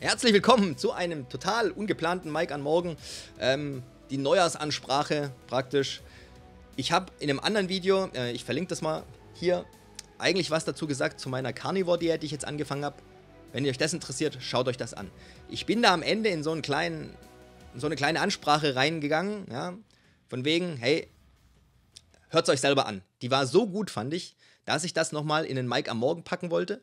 Herzlich willkommen zu einem total ungeplanten Mike an Morgen. Ähm, die Neujahrsansprache praktisch. Ich habe in einem anderen Video, äh, ich verlinke das mal hier, eigentlich was dazu gesagt zu meiner Carnivore-Diät, die ich jetzt angefangen habe. Wenn ihr euch das interessiert, schaut euch das an. Ich bin da am Ende in so, einen kleinen, so eine kleine Ansprache reingegangen, ja, von wegen, hey, hört es euch selber an. Die war so gut, fand ich, dass ich das nochmal in den Mike am Morgen packen wollte.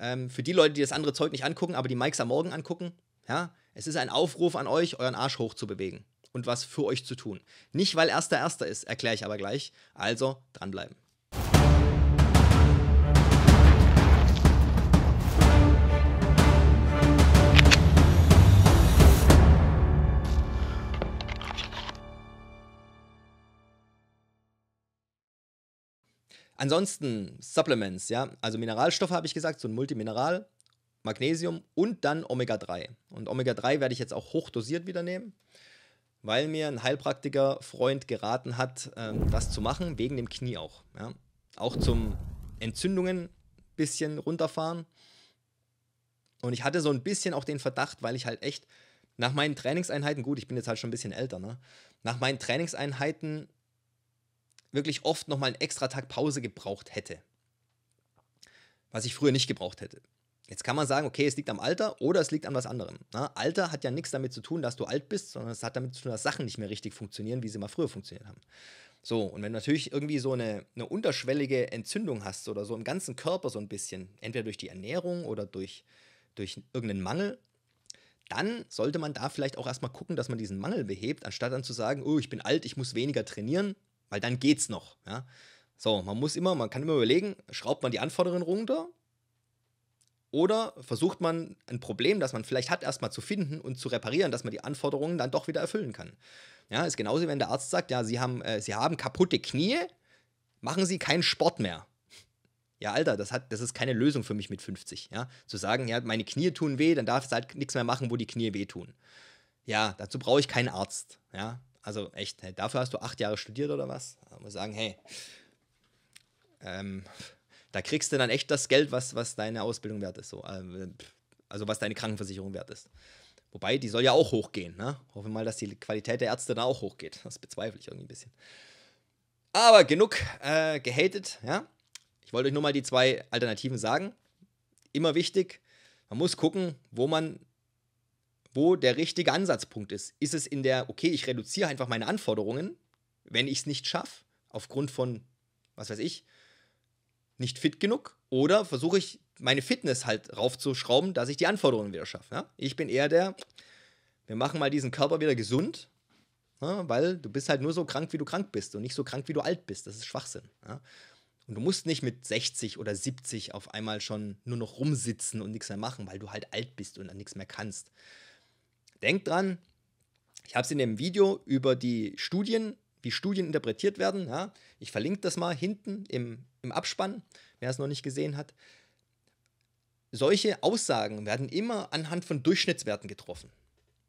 Ähm, für die Leute, die das andere Zeug nicht angucken, aber die Mikes am Morgen angucken, ja, es ist ein Aufruf an euch, euren Arsch hoch zu bewegen und was für euch zu tun. Nicht, weil erster erster ist, erkläre ich aber gleich. Also dranbleiben. Ansonsten Supplements, ja, also Mineralstoffe habe ich gesagt, so ein Multimineral, Magnesium und dann Omega-3. Und Omega-3 werde ich jetzt auch hochdosiert wieder nehmen, weil mir ein Heilpraktiker-Freund geraten hat, ähm, das zu machen, wegen dem Knie auch. Ja. Auch zum Entzündungen ein bisschen runterfahren. Und ich hatte so ein bisschen auch den Verdacht, weil ich halt echt nach meinen Trainingseinheiten, gut, ich bin jetzt halt schon ein bisschen älter, ne? Nach meinen Trainingseinheiten wirklich oft nochmal einen extra Tag Pause gebraucht hätte. Was ich früher nicht gebraucht hätte. Jetzt kann man sagen, okay, es liegt am Alter oder es liegt an was anderem. Na, ne? Alter hat ja nichts damit zu tun, dass du alt bist, sondern es hat damit zu tun, dass Sachen nicht mehr richtig funktionieren, wie sie mal früher funktioniert haben. So, und wenn du natürlich irgendwie so eine, eine unterschwellige Entzündung hast oder so im ganzen Körper so ein bisschen, entweder durch die Ernährung oder durch, durch irgendeinen Mangel, dann sollte man da vielleicht auch erstmal gucken, dass man diesen Mangel behebt, anstatt dann zu sagen, oh, ich bin alt, ich muss weniger trainieren weil dann geht's noch. Ja? So, man muss immer, man kann immer überlegen, schraubt man die Anforderungen runter oder versucht man ein Problem, das man vielleicht hat, erstmal zu finden und zu reparieren, dass man die Anforderungen dann doch wieder erfüllen kann. Ja, ist genauso, wenn der Arzt sagt, ja, Sie haben, äh, Sie haben kaputte Knie, machen Sie keinen Sport mehr. Ja, Alter, das, hat, das ist keine Lösung für mich mit 50. Ja? Zu sagen, ja, meine Knie tun weh, dann darfst du halt nichts mehr machen, wo die Knie wehtun. Ja, dazu brauche ich keinen Arzt. Ja? Also echt, hey, dafür hast du acht Jahre studiert oder was? Da muss sagen, hey, ähm, da kriegst du dann echt das Geld, was, was deine Ausbildung wert ist. So. Ähm, also was deine Krankenversicherung wert ist. Wobei, die soll ja auch hochgehen. Ne? Hoffen wir mal, dass die Qualität der Ärzte da auch hochgeht. Das bezweifle ich irgendwie ein bisschen. Aber genug äh, gehatet. Ja? Ich wollte euch nur mal die zwei Alternativen sagen. Immer wichtig, man muss gucken, wo man wo der richtige Ansatzpunkt ist. Ist es in der, okay, ich reduziere einfach meine Anforderungen, wenn ich es nicht schaffe, aufgrund von, was weiß ich, nicht fit genug? Oder versuche ich meine Fitness halt raufzuschrauben, dass ich die Anforderungen wieder schaffe? Ja? Ich bin eher der, wir machen mal diesen Körper wieder gesund, ja, ne? weil du bist halt nur so krank, wie du krank bist und nicht so krank, wie du alt bist. Das ist Schwachsinn. Ja? Und du musst nicht mit 60 oder 70 auf einmal schon nur noch rumsitzen und nichts mehr machen, weil du halt alt bist und dann nichts mehr kannst. Denkt dran, ich habe es in dem Video über die Studien, wie Studien interpretiert werden. Ja, ich verlinke das mal hinten im, im Abspann, wer es noch nicht gesehen hat. Solche Aussagen werden immer anhand von Durchschnittswerten getroffen.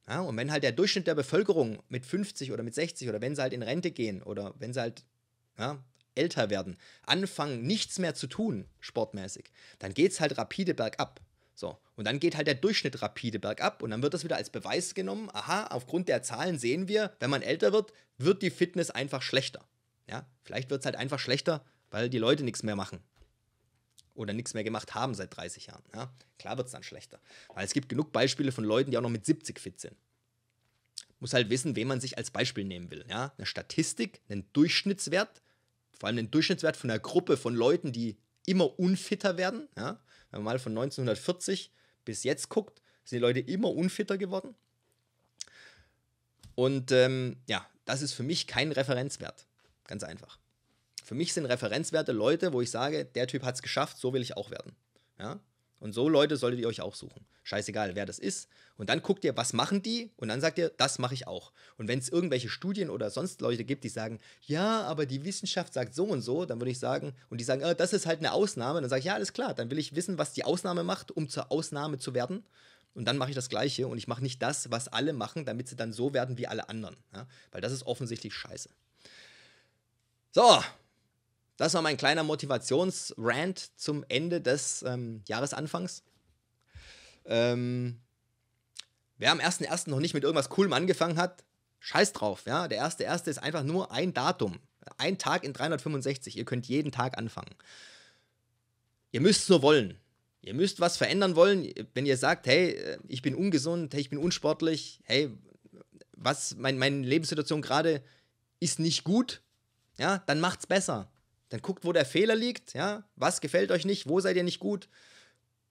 Ja, und wenn halt der Durchschnitt der Bevölkerung mit 50 oder mit 60 oder wenn sie halt in Rente gehen oder wenn sie halt ja, älter werden, anfangen, nichts mehr zu tun, sportmäßig, dann geht es halt rapide bergab. So, und dann geht halt der Durchschnitt rapide bergab und dann wird das wieder als Beweis genommen. Aha, aufgrund der Zahlen sehen wir, wenn man älter wird, wird die Fitness einfach schlechter. Ja, vielleicht wird es halt einfach schlechter, weil die Leute nichts mehr machen oder nichts mehr gemacht haben seit 30 Jahren. Ja, klar wird es dann schlechter, weil es gibt genug Beispiele von Leuten, die auch noch mit 70 fit sind. Muss halt wissen, wen man sich als Beispiel nehmen will. Ja, eine Statistik, einen Durchschnittswert, vor allem einen Durchschnittswert von einer Gruppe von Leuten, die immer unfitter werden. Ja, wenn man mal von 1940 bis jetzt guckt, sind die Leute immer unfitter geworden. Und ähm, ja, das ist für mich kein Referenzwert. Ganz einfach. Für mich sind Referenzwerte Leute, wo ich sage, der Typ hat es geschafft, so will ich auch werden. Ja? Und so Leute solltet ihr euch auch suchen. Scheißegal, wer das ist. Und dann guckt ihr, was machen die? Und dann sagt ihr, das mache ich auch. Und wenn es irgendwelche Studien oder sonst Leute gibt, die sagen, ja, aber die Wissenschaft sagt so und so, dann würde ich sagen, und die sagen, ah, das ist halt eine Ausnahme, dann sage ich, ja, alles klar, dann will ich wissen, was die Ausnahme macht, um zur Ausnahme zu werden. Und dann mache ich das Gleiche und ich mache nicht das, was alle machen, damit sie dann so werden wie alle anderen. Ja? Weil das ist offensichtlich scheiße. So, das war mein kleiner Motivationsrand zum Ende des ähm, Jahresanfangs. Ähm, wer am 1.1. noch nicht mit irgendwas Coolem angefangen hat, scheiß drauf. Ja? Der 1.1. ist einfach nur ein Datum. Ein Tag in 365. Ihr könnt jeden Tag anfangen. Ihr müsst es nur wollen. Ihr müsst was verändern wollen. Wenn ihr sagt, hey, äh, ich bin ungesund, hey, ich bin unsportlich, hey, was, mein, meine Lebenssituation gerade ist nicht gut, ja, dann macht's besser. Dann guckt, wo der Fehler liegt, ja, was gefällt euch nicht, wo seid ihr nicht gut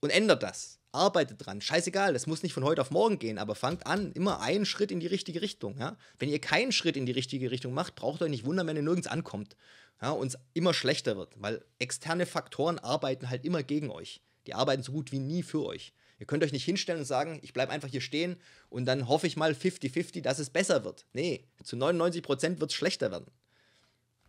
und ändert das. Arbeitet dran. Scheißegal, das muss nicht von heute auf morgen gehen, aber fangt an, immer einen Schritt in die richtige Richtung. Ja? Wenn ihr keinen Schritt in die richtige Richtung macht, braucht euch nicht wundern, wenn ihr nirgends ankommt ja, und es immer schlechter wird, weil externe Faktoren arbeiten halt immer gegen euch. Die arbeiten so gut wie nie für euch. Ihr könnt euch nicht hinstellen und sagen, ich bleibe einfach hier stehen und dann hoffe ich mal 50-50, dass es besser wird. Nee, zu 99% wird es schlechter werden.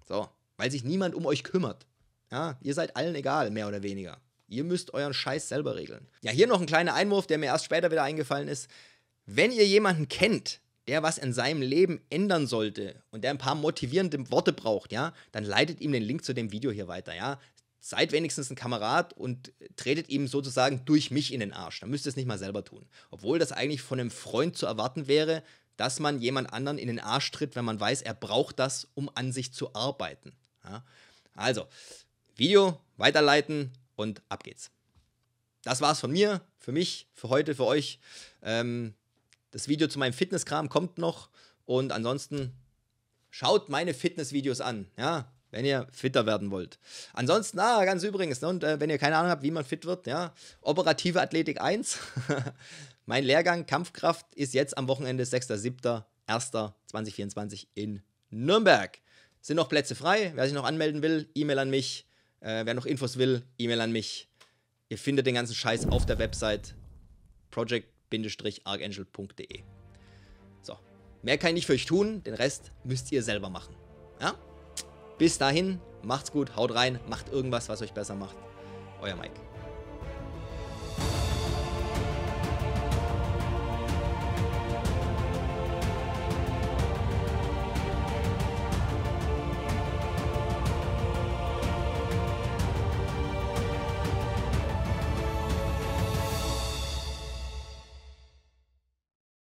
So, weil sich niemand um euch kümmert. Ja, ihr seid allen egal, mehr oder weniger. Ihr müsst euren Scheiß selber regeln. Ja, hier noch ein kleiner Einwurf, der mir erst später wieder eingefallen ist. Wenn ihr jemanden kennt, der was in seinem Leben ändern sollte und der ein paar motivierende Worte braucht, ja, dann leitet ihm den Link zu dem Video hier weiter, ja. Seid wenigstens ein Kamerad und tretet ihm sozusagen durch mich in den Arsch. Dann müsst ihr es nicht mal selber tun. Obwohl das eigentlich von einem Freund zu erwarten wäre, dass man jemand anderen in den Arsch tritt, wenn man weiß, er braucht das, um an sich zu arbeiten. Ja? Also, Video weiterleiten und ab geht's. Das war's von mir, für mich, für heute, für euch. Ähm, das Video zu meinem Fitnesskram kommt noch und ansonsten schaut meine Fitnessvideos an. Ja, wenn ihr fitter werden wollt. Ansonsten, ah, ganz übrigens, ne, und äh, wenn ihr keine Ahnung habt, wie man fit wird, ja, operative Athletik 1. mein Lehrgang Kampfkraft ist jetzt am Wochenende 6.7.1.2024 in Nürnberg. Sind noch Plätze frei? Wer sich noch anmelden will, E-Mail an mich. Äh, wer noch Infos will, E-Mail an mich. Ihr findet den ganzen Scheiß auf der Website project-archangel.de. So, mehr kann ich nicht für euch tun, den Rest müsst ihr selber machen. Ja? Bis dahin, macht's gut, haut rein, macht irgendwas, was euch besser macht. Euer Mike.